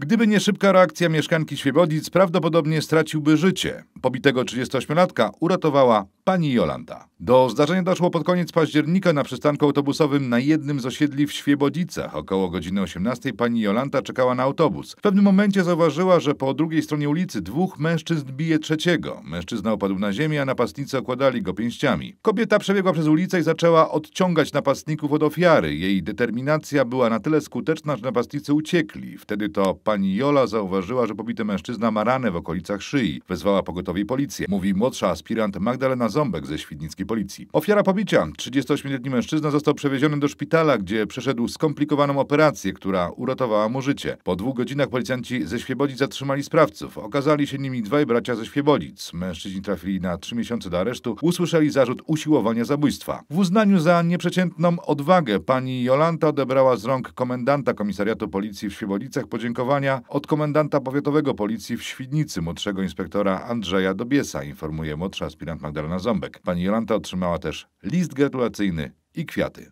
Gdyby nie szybka reakcja mieszkanki Świebodzic, prawdopodobnie straciłby życie. Pobitego 38-latka uratowała pani Jolanta. Do zdarzenia doszło pod koniec października na przystanku autobusowym na jednym z osiedli w Świebodzicach. Około godziny 18 pani Jolanta czekała na autobus. W pewnym momencie zauważyła, że po drugiej stronie ulicy dwóch mężczyzn bije trzeciego. Mężczyzna opadł na ziemię, a napastnicy okładali go pięściami. Kobieta przebiegła przez ulicę i zaczęła odciągać napastników od ofiary. Jej determinacja była na tyle skuteczna, że napastnicy uciekli. Wtedy to pani Jola zauważyła, że pobity mężczyzna ma ranę w okolicach szyi. Wezwała pogotowie policję. Mówi młodsza aspirant Magdalena Ząbek ze Świdnickiej policji. Ofiara pobicia, 38-letni mężczyzna, został przewieziony do szpitala, gdzie przeszedł skomplikowaną operację, która uratowała mu życie. Po dwóch godzinach policjanci ze Świebodzic zatrzymali sprawców. Okazali się nimi dwaj bracia ze Świebodzic. Mężczyźni trafili na trzy miesiące do aresztu. Usłyszeli zarzut usiłowania zabójstwa. W uznaniu za nieprzeciętną odwagę pani Jolanta odebrała z rąk komendanta komisariatu policji w Świebodzicach podziękowania od komendanta powiatowego policji w Świdnicy, młodszego inspektora Andrzeja Dobiesa, informuje młodsza aspirant Magdalena Ząbek. Pani Jolanta otrzymała też list gratulacyjny i kwiaty.